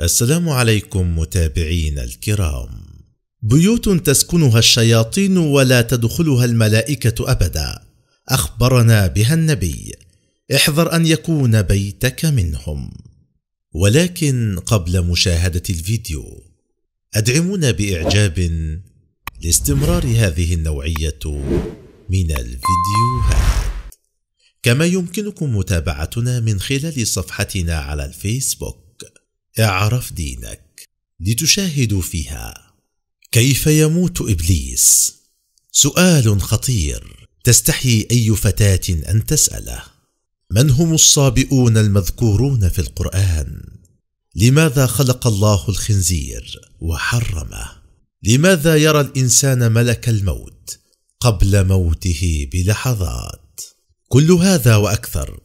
السلام عليكم متابعينا الكرام. بيوت تسكنها الشياطين ولا تدخلها الملائكة أبدا، أخبرنا بها النبي. احذر أن يكون بيتك منهم. ولكن قبل مشاهدة الفيديو، أدعمونا بإعجاب لاستمرار هذه النوعية من الفيديوهات. كما يمكنكم متابعتنا من خلال صفحتنا على الفيسبوك. اعرف دينك لتشاهد فيها كيف يموت ابليس سؤال خطير تستحي اي فتاه ان تساله من هم الصابئون المذكورون في القران لماذا خلق الله الخنزير وحرمه لماذا يرى الانسان ملك الموت قبل موته بلحظات كل هذا واكثر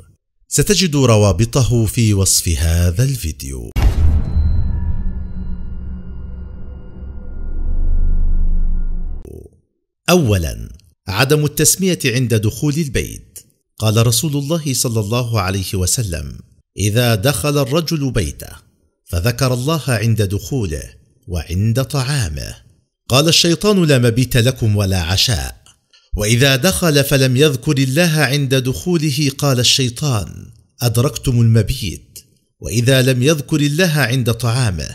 ستجد روابطه في وصف هذا الفيديو اولا عدم التسميه عند دخول البيت قال رسول الله صلى الله عليه وسلم اذا دخل الرجل بيته فذكر الله عند دخوله وعند طعامه قال الشيطان لا مبيت لكم ولا عشاء واذا دخل فلم يذكر الله عند دخوله قال الشيطان ادركتم المبيت واذا لم يذكر الله عند طعامه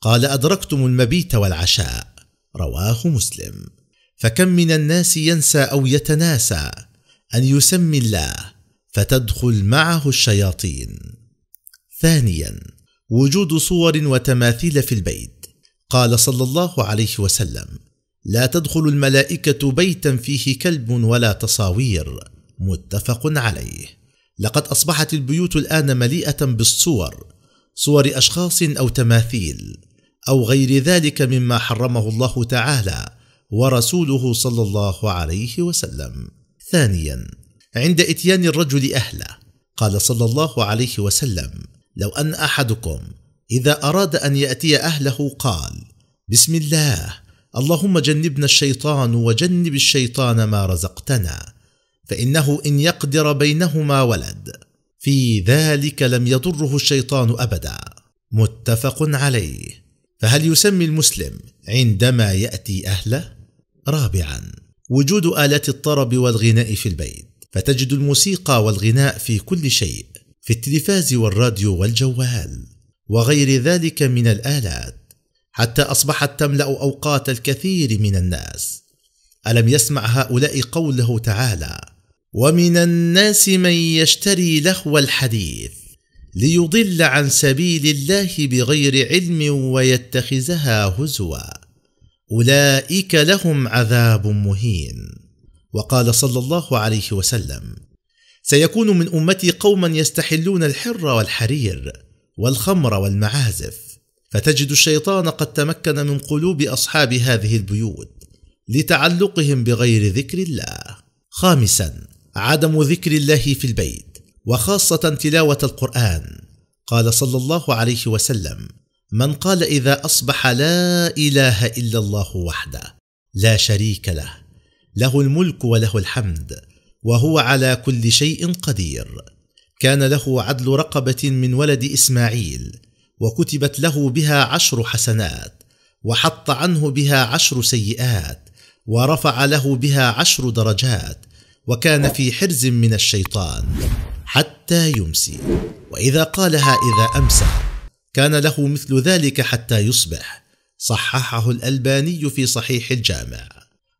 قال ادركتم المبيت والعشاء رواه مسلم فكم من الناس ينسى او يتناسى ان يسمي الله فتدخل معه الشياطين ثانيا وجود صور وتماثيل في البيت قال صلى الله عليه وسلم لا تدخل الملائكه بيتا فيه كلب ولا تصاوير متفق عليه لقد اصبحت البيوت الان مليئه بالصور صور اشخاص او تماثيل او غير ذلك مما حرمه الله تعالى ورسوله صلى الله عليه وسلم ثانيا عند اتيان الرجل اهله قال صلى الله عليه وسلم لو ان احدكم اذا اراد ان ياتي اهله قال بسم الله اللهم جنبنا الشيطان وجنب الشيطان ما رزقتنا فانه ان يقدر بينهما ولد في ذلك لم يضره الشيطان ابدا متفق عليه فهل يسمي المسلم عندما ياتي اهله رابعا وجود آلات الطرب والغناء في البيت فتجد الموسيقى والغناء في كل شيء في التلفاز والراديو والجوال وغير ذلك من الآلات حتى أصبحت تملأ أوقات الكثير من الناس ألم يسمع هؤلاء قوله تعالى ومن الناس من يشتري لهو الحديث ليضل عن سبيل الله بغير علم ويتخذها هزوا اولئك لهم عذاب مهين وقال صلى الله عليه وسلم سيكون من امتي قوما يستحلون الحر والحرير والخمر والمعازف فتجد الشيطان قد تمكن من قلوب اصحاب هذه البيوت لتعلقهم بغير ذكر الله خامسا عدم ذكر الله في البيت وخاصه تلاوه القران قال صلى الله عليه وسلم من قال إذا أصبح لا إله إلا الله وحده لا شريك له له الملك وله الحمد وهو على كل شيء قدير كان له عدل رقبة من ولد إسماعيل وكتبت له بها عشر حسنات وحط عنه بها عشر سيئات ورفع له بها عشر درجات وكان في حرز من الشيطان حتى يمسي واذا قالها اذا امسى كان له مثل ذلك حتى يصبح صححه الألباني في صحيح الجامع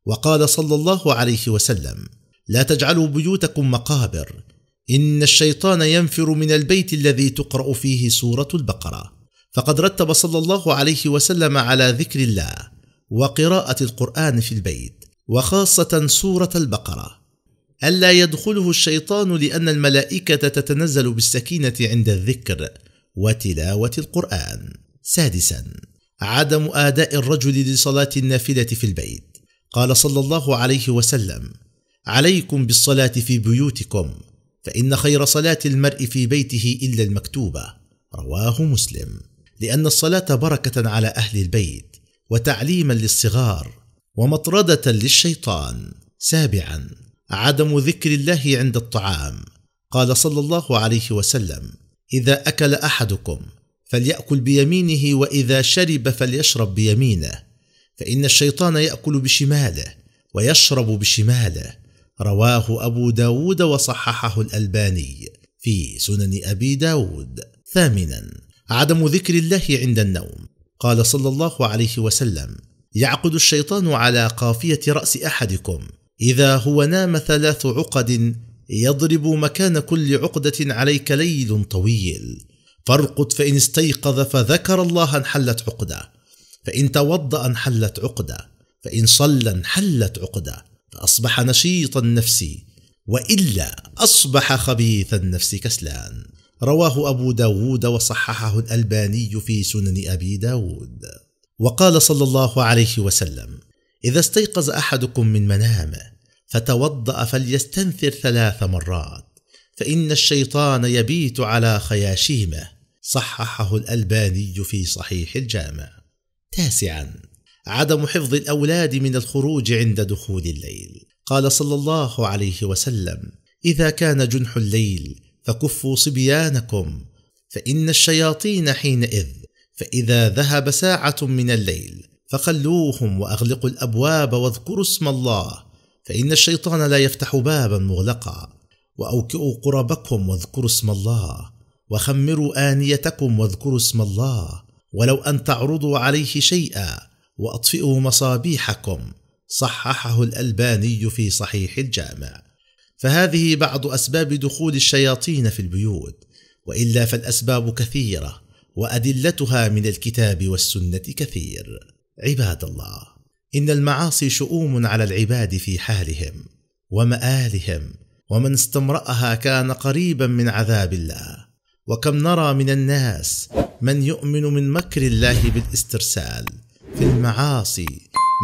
وقال صلى الله عليه وسلم لا تجعلوا بيوتكم مقابر إن الشيطان ينفر من البيت الذي تقرأ فيه سورة البقرة فقد رتب صلى الله عليه وسلم على ذكر الله وقراءة القرآن في البيت وخاصة سورة البقرة ألا يدخله الشيطان لأن الملائكة تتنزل بالسكينة عند الذكر وتلاوة القرآن. سادسا عدم آداء الرجل لصلاة النافلة في البيت. قال صلى الله عليه وسلم: عليكم بالصلاة في بيوتكم فإن خير صلاة المرء في بيته إلا المكتوبة. رواه مسلم. لأن الصلاة بركة على أهل البيت وتعليما للصغار ومطردة للشيطان. سابعا عدم ذكر الله عند الطعام. قال صلى الله عليه وسلم: إذا أكل أحدكم فليأكل بيمينه وإذا شرب فليشرب بيمينه فإن الشيطان يأكل بشماله ويشرب بشماله رواه أبو داود وصححه الألباني في سنن أبي داود ثامنا عدم ذكر الله عند النوم قال صلى الله عليه وسلم يعقد الشيطان على قافية رأس أحدكم إذا هو نام ثلاث عقد يضرب مكان كل عقدة عليك ليل طويل فارقد فإن استيقظ فذكر الله انحلت عقدة فإن توضأ انحلت عقدة فإن صلى انحلت عقدة فأصبح نشيط النفس وإلا أصبح خبيث النفس كسلان رواه أبو داود وصححه الألباني في سنن أبي داود وقال صلى الله عليه وسلم إذا استيقظ أحدكم من منامه فتوضأ فليستنثر ثلاث مرات فإن الشيطان يبيت على خياشيمه صححه الألباني في صحيح الجامع. تاسعا عدم حفظ الأولاد من الخروج عند دخول الليل. قال صلى الله عليه وسلم: إذا كان جنح الليل فكفوا صبيانكم فإن الشياطين حينئذ فإذا ذهب ساعة من الليل فخلوهم وأغلقوا الأبواب واذكروا اسم الله فإن الشيطان لا يفتح بابا مغلقا وأوكئوا قربكم واذكروا اسم الله وخمروا آنيتكم واذكروا اسم الله ولو أن تعرضوا عليه شيئا وأطفئوا مصابيحكم صححه الألباني في صحيح الجامع فهذه بعض أسباب دخول الشياطين في البيوت وإلا فالأسباب كثيرة وأدلتها من الكتاب والسنة كثير عباد الله ان المعاصي شؤوم على العباد في حالهم ومآلهم ومن استمرأها كان قريبا من عذاب الله وكم نرى من الناس من يؤمن من مكر الله بالاسترسال في المعاصي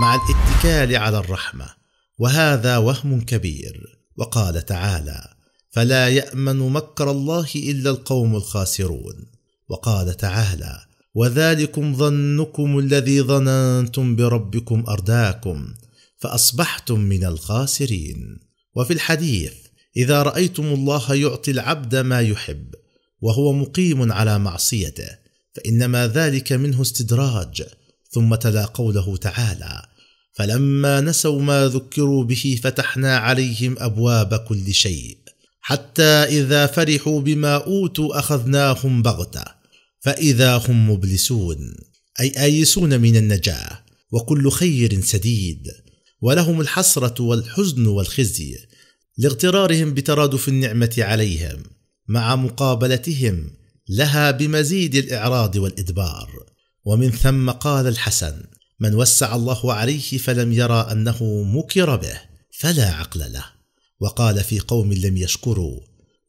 مع الاتكال على الرحمه وهذا وهم كبير وقال تعالى فلا يامن مكر الله الا القوم الخاسرون وقال تعالى وذلكم ظنكم الذي ظننتم بربكم ارداكم فاصبحتم من الخاسرين وفي الحديث اذا رايتم الله يعطي العبد ما يحب وهو مقيم على معصيته فانما ذلك منه استدراج ثم تلا قوله تعالى فلما نسوا ما ذكروا به فتحنا عليهم ابواب كل شيء حتى اذا فرحوا بما اوتوا اخذناهم بغته فإذا هم مبلسون أي آيسون من النجاة وكل خير سديد ولهم الحسرة والحزن والخزي لاغترارهم بترادف النعمة عليهم مع مقابلتهم لها بمزيد الإعراض والإدبار ومن ثم قال الحسن من وسع الله عليه فلم يرى أنه مكر به فلا عقل له وقال في قوم لم يشكروا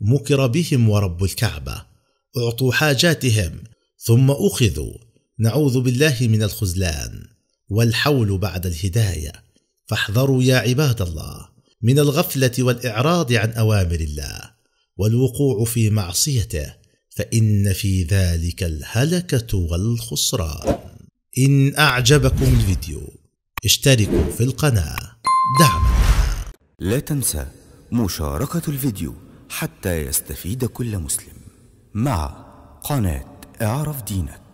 مكر بهم ورب الكعبه أعطوا حاجاتهم ثم أخذوا نعوذ بالله من الخزلان والحول بعد الهداية فاحذروا يا عباد الله من الغفلة والإعراض عن أوامر الله والوقوع في معصيته فإن في ذلك الهلكة والخسران إن أعجبكم الفيديو اشتركوا في القناة دعما لا تنسى مشاركة الفيديو حتى يستفيد كل مسلم مع قناة اعرف دينك